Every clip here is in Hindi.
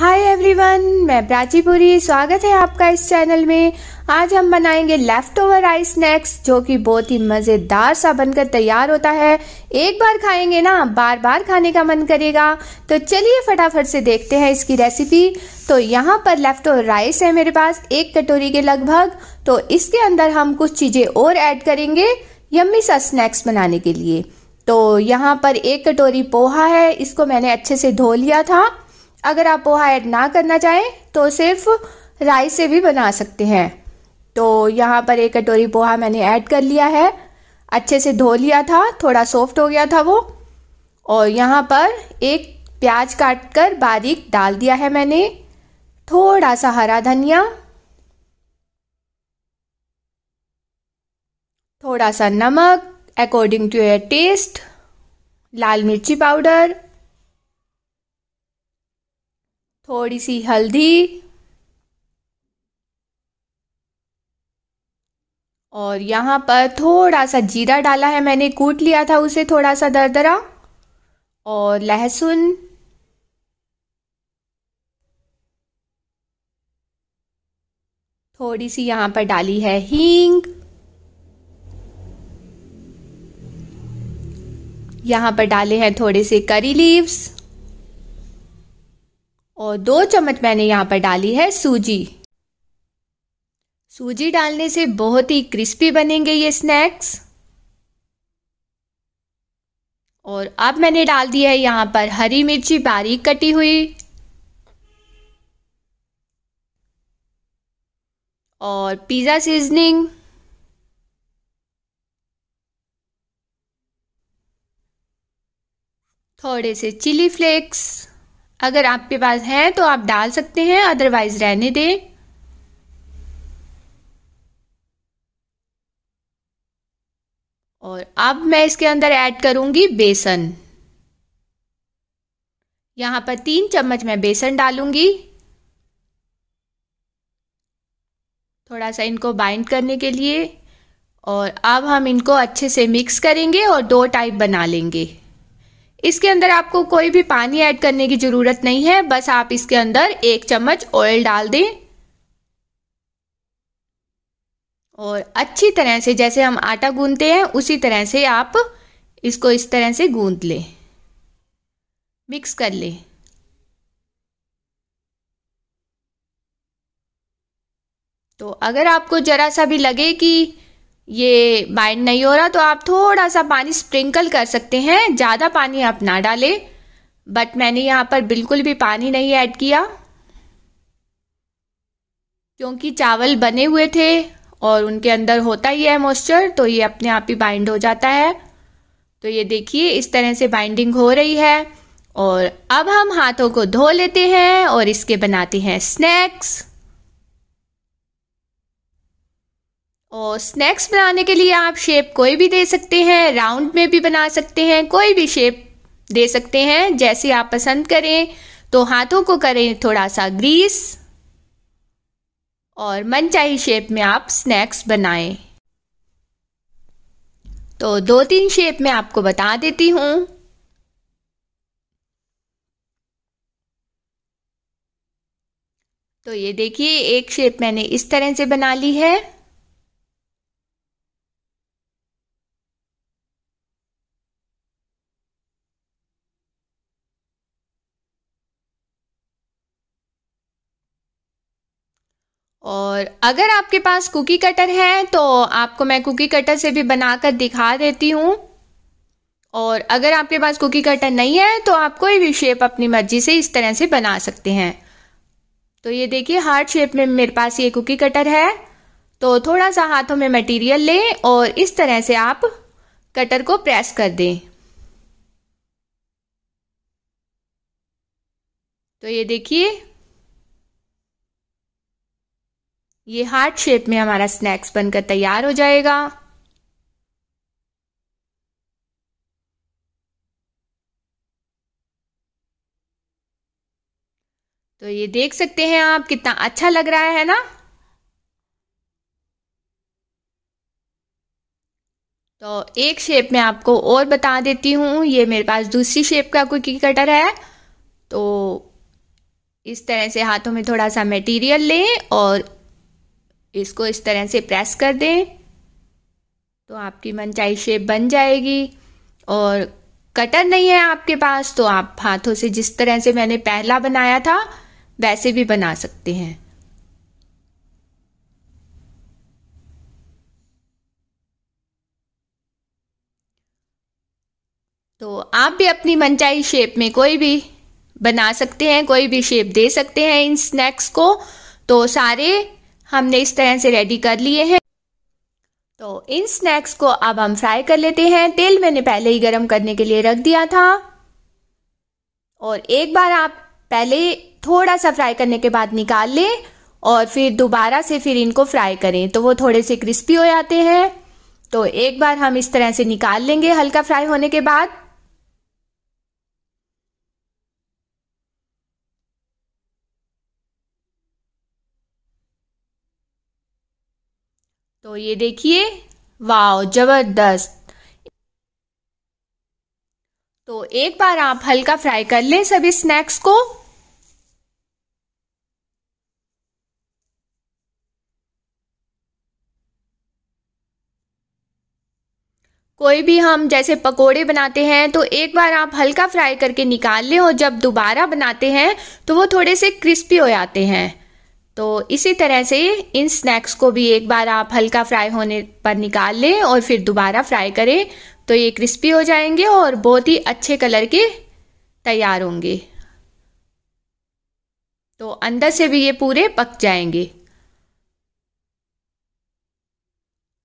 हाय एवरीवन मैं प्राचीपुरी स्वागत है आपका इस चैनल में आज हम बनाएंगे लेफ्ट ओवर आई स्नैक्स जो कि बहुत ही मज़ेदार सा बनकर तैयार होता है एक बार खाएंगे ना बार बार खाने का मन करेगा तो चलिए फटाफट से देखते हैं इसकी रेसिपी तो यहाँ पर लेफ्ट ओवर राइस है मेरे पास एक कटोरी के लगभग तो इसके अंदर हम कुछ चीज़ें और ऐड करेंगे यम्मी सा स्नैक्स बनाने के लिए तो यहाँ पर एक कटोरी पोहा है इसको मैंने अच्छे से धो लिया था अगर आप पोहा ऐड ना करना चाहें तो सिर्फ राइस से भी बना सकते हैं तो यहाँ पर एक कटोरी पोहा मैंने ऐड कर लिया है अच्छे से धो लिया था थोड़ा सॉफ्ट हो गया था वो और यहाँ पर एक प्याज काट कर बारीक डाल दिया है मैंने थोड़ा सा हरा धनिया थोड़ा सा नमक अकॉर्डिंग टू योर टेस्ट लाल मिर्ची पाउडर थोड़ी सी हल्दी और यहाँ पर थोड़ा सा जीरा डाला है मैंने कूट लिया था उसे थोड़ा सा दरदरा और लहसुन थोड़ी सी यहाँ पर डाली है हींग यहाँ पर डाले हैं थोड़े से करी लीव्स और दो चम्मच मैंने यहाँ पर डाली है सूजी सूजी डालने से बहुत ही क्रिस्पी बनेंगे ये स्नैक्स और अब मैंने डाल दी है यहाँ पर हरी मिर्ची बारीक कटी हुई और पिज़्ज़ा सीजनिंग थोड़े से चिली फ्लेक्स अगर आपके पास है तो आप डाल सकते हैं अदरवाइज रहने दें और अब मैं इसके अंदर ऐड करूंगी बेसन यहाँ पर तीन चम्मच मैं बेसन डालूंगी थोड़ा सा इनको बाइंड करने के लिए और अब हम इनको अच्छे से मिक्स करेंगे और दो टाइप बना लेंगे इसके अंदर आपको कोई भी पानी ऐड करने की ज़रूरत नहीं है बस आप इसके अंदर एक चम्मच ऑयल डाल दें और अच्छी तरह से जैसे हम आटा गूंदते हैं उसी तरह से आप इसको इस तरह से गूंद लें मिक्स कर लें तो अगर आपको ज़रा सा भी लगे कि ये बाइंड नहीं हो रहा तो आप थोड़ा सा पानी स्प्रिंकल कर सकते हैं ज़्यादा पानी आप ना डालें बट मैंने यहाँ पर बिल्कुल भी पानी नहीं ऐड किया क्योंकि चावल बने हुए थे और उनके अंदर होता ही है मॉइस्चर तो ये अपने आप ही बाइंड हो जाता है तो ये देखिए इस तरह से बाइंडिंग हो रही है और अब हम हाथों को धो लेते हैं और इसके बनाते हैं स्नैक्स और स्नैक्स बनाने के लिए आप शेप कोई भी दे सकते हैं राउंड में भी बना सकते हैं कोई भी शेप दे सकते हैं जैसे आप पसंद करें तो हाथों को करें थोड़ा सा ग्रीस और मनचाही शेप में आप स्नैक्स बनाएं तो दो तीन शेप में आपको बता देती हूं तो ये देखिए एक शेप मैंने इस तरह से बना ली है और अगर आपके पास कुकी कटर है तो आपको मैं कुकी कटर से भी बनाकर दिखा देती हूँ और अगर आपके पास कुकी कटर नहीं है तो आप कोई भी शेप अपनी मर्जी से इस तरह से बना सकते हैं तो ये देखिए हार्ट शेप में मेरे पास ये कुकी कटर है तो थोड़ा सा हाथों में मटेरियल लें और इस तरह से आप कटर को प्रेस कर दें तो ये देखिए ये हार्ट शेप में हमारा स्नैक्स बनकर तैयार हो जाएगा तो ये देख सकते हैं आप कितना अच्छा लग रहा है ना तो एक शेप में आपको और बता देती हूं ये मेरे पास दूसरी शेप का कुकी कटर है तो इस तरह से हाथों में थोड़ा सा मटेरियल लें और इसको इस तरह से प्रेस कर दें तो आपकी मनचाही शेप बन जाएगी और कटर नहीं है आपके पास तो आप हाथों से जिस तरह से मैंने पहला बनाया था वैसे भी बना सकते हैं तो आप भी अपनी मनचाही शेप में कोई भी बना सकते हैं कोई भी शेप दे सकते हैं इन स्नैक्स को तो सारे हमने इस तरह से रेडी कर लिए हैं तो इन स्नैक्स को अब हम फ्राई कर लेते हैं तेल मैंने पहले ही गर्म करने के लिए रख दिया था और एक बार आप पहले थोड़ा सा फ्राई करने के बाद निकाल लें और फिर दोबारा से फिर इनको फ्राई करें तो वो थोड़े से क्रिस्पी हो जाते हैं तो एक बार हम इस तरह से निकाल लेंगे हल्का फ्राई होने के बाद तो ये देखिए वाओ जबरदस्त तो एक बार आप हल्का फ्राई कर लें सभी स्नैक्स को कोई भी हम जैसे पकोड़े बनाते हैं तो एक बार आप हल्का फ्राई करके निकाल लें और जब दोबारा बनाते हैं तो वो थोड़े से क्रिस्पी हो जाते हैं तो इसी तरह से इन स्नैक्स को भी एक बार आप हल्का फ्राई होने पर निकाल लें और फिर दोबारा फ्राई करें तो ये क्रिस्पी हो जाएंगे और बहुत ही अच्छे कलर के तैयार होंगे तो अंदर से भी ये पूरे पक जाएंगे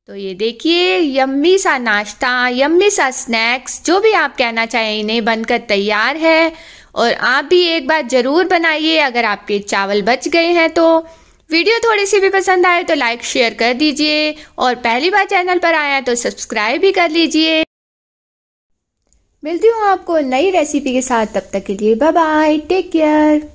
तो ये देखिए यम्मी सा नाश्ता यम्मी सा स्नैक्स जो भी आप कहना चाहें इन्हें बनकर तैयार है और आप भी एक बार ज़रूर बनाइए अगर आपके चावल बच गए हैं तो वीडियो थोड़ी सी भी पसंद आए तो लाइक शेयर कर दीजिए और पहली बार चैनल पर आए हैं तो सब्सक्राइब भी कर लीजिए मिलती हूँ आपको नई रेसिपी के साथ तब तक के लिए बाय बाय टेक केयर